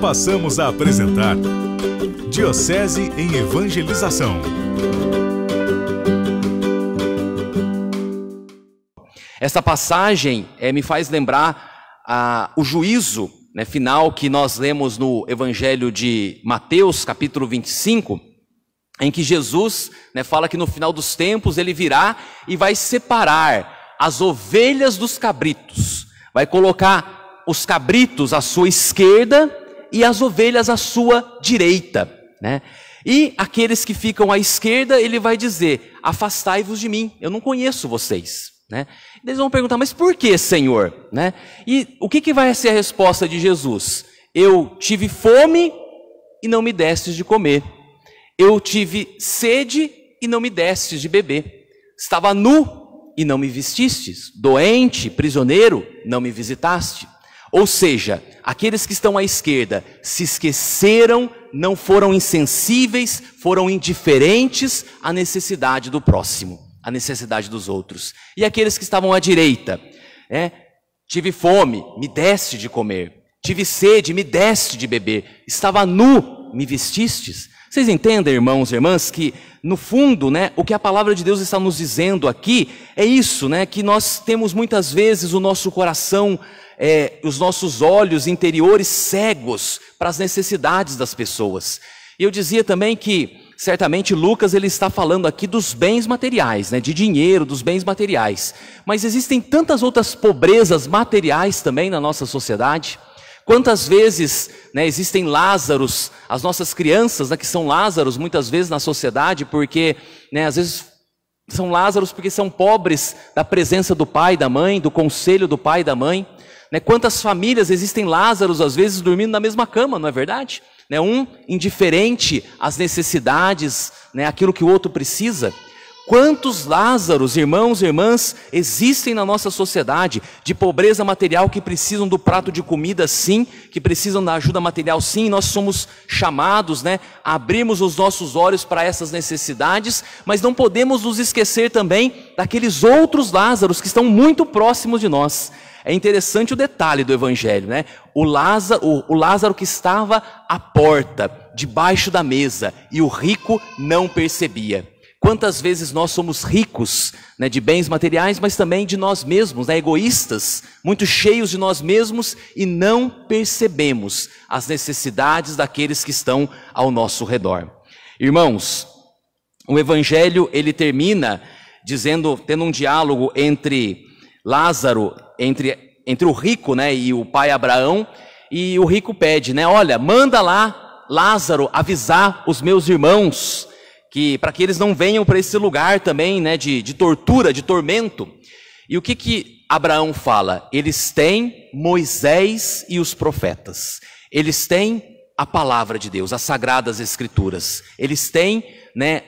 passamos a apresentar Diocese em Evangelização. Essa passagem é, me faz lembrar ah, o juízo né, final que nós lemos no Evangelho de Mateus, capítulo 25, em que Jesus né, fala que no final dos tempos ele virá e vai separar as ovelhas dos cabritos, vai colocar os cabritos à sua esquerda e as ovelhas à sua direita. Né? E aqueles que ficam à esquerda, ele vai dizer: Afastai-vos de mim, eu não conheço vocês. Né? Eles vão perguntar: Mas por que, Senhor? Né? E o que, que vai ser a resposta de Jesus? Eu tive fome e não me destes de comer. Eu tive sede e não me destes de beber. Estava nu e não me vestistes. Doente, prisioneiro, não me visitaste. Ou seja, aqueles que estão à esquerda se esqueceram, não foram insensíveis, foram indiferentes à necessidade do próximo, à necessidade dos outros. E aqueles que estavam à direita, né? tive fome, me deste de comer, tive sede, me deste de beber, estava nu, me vestistes. Vocês entendem, irmãos e irmãs, que no fundo, né, o que a palavra de Deus está nos dizendo aqui é isso, né, que nós temos muitas vezes o nosso coração é, os nossos olhos interiores cegos para as necessidades das pessoas. E eu dizia também que certamente Lucas ele está falando aqui dos bens materiais, né, de dinheiro, dos bens materiais. Mas existem tantas outras pobrezas materiais também na nossa sociedade. Quantas vezes né, existem Lázaros, as nossas crianças né, que são Lázaros muitas vezes na sociedade, porque né, às vezes são Lázaros porque são pobres da presença do pai, da mãe, do conselho do pai e da mãe. Né? Quantas famílias existem Lázaros, às vezes, dormindo na mesma cama, não é verdade? Né? Um indiferente às necessidades, né? aquilo que o outro precisa. Quantos Lázaros, irmãos e irmãs, existem na nossa sociedade de pobreza material que precisam do prato de comida sim, que precisam da ajuda material sim, nós somos chamados, né, abrimos os nossos olhos para essas necessidades, mas não podemos nos esquecer também daqueles outros Lázaros que estão muito próximos de nós. É interessante o detalhe do evangelho, né? O Lázaro, o, o Lázaro que estava à porta, debaixo da mesa, e o rico não percebia. Quantas vezes nós somos ricos né, de bens materiais, mas também de nós mesmos, né, egoístas, muito cheios de nós mesmos e não percebemos as necessidades daqueles que estão ao nosso redor. Irmãos, o evangelho ele termina dizendo, tendo um diálogo entre Lázaro, entre, entre o rico né, e o pai Abraão, e o rico pede, né, olha, manda lá Lázaro avisar os meus irmãos que para que eles não venham para esse lugar também, né, de, de tortura, de tormento. E o que que Abraão fala? Eles têm Moisés e os profetas. Eles têm a palavra de Deus, as sagradas escrituras. Eles têm, né,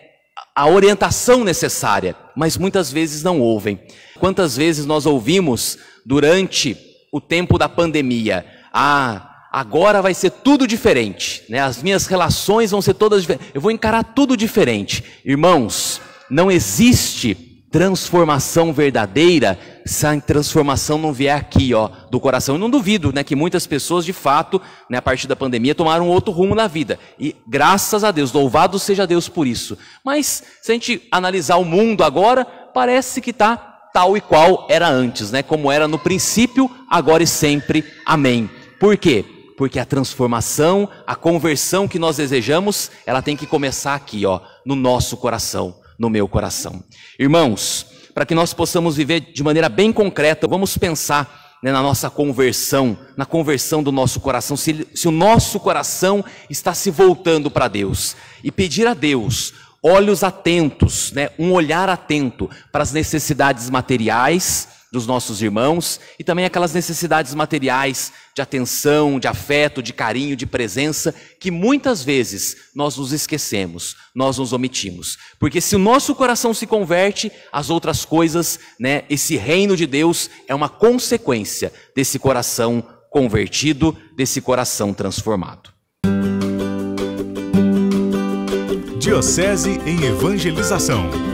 a orientação necessária, mas muitas vezes não ouvem. Quantas vezes nós ouvimos durante o tempo da pandemia? Ah, agora vai ser tudo diferente, né? as minhas relações vão ser todas diferentes, eu vou encarar tudo diferente. Irmãos, não existe transformação verdadeira se a transformação não vier aqui, ó, do coração. Eu não duvido, né, que muitas pessoas, de fato, né, a partir da pandemia, tomaram outro rumo na vida. E graças a Deus, louvado seja Deus por isso. Mas, se a gente analisar o mundo agora, parece que está tal e qual era antes, né, como era no princípio, agora e sempre. Amém. Por quê? Porque a transformação, a conversão que nós desejamos, ela tem que começar aqui, ó, no nosso coração, no meu coração. Irmãos, para que nós possamos viver de maneira bem concreta, vamos pensar né, na nossa conversão, na conversão do nosso coração, se, se o nosso coração está se voltando para Deus e pedir a Deus olhos atentos, né, um olhar atento para as necessidades materiais dos nossos irmãos e também aquelas necessidades materiais de atenção, de afeto, de carinho, de presença, que muitas vezes nós nos esquecemos, nós nos omitimos. Porque se o nosso coração se converte, as outras coisas, né, esse reino de Deus é uma consequência desse coração convertido, desse coração transformado. Diocese em Evangelização.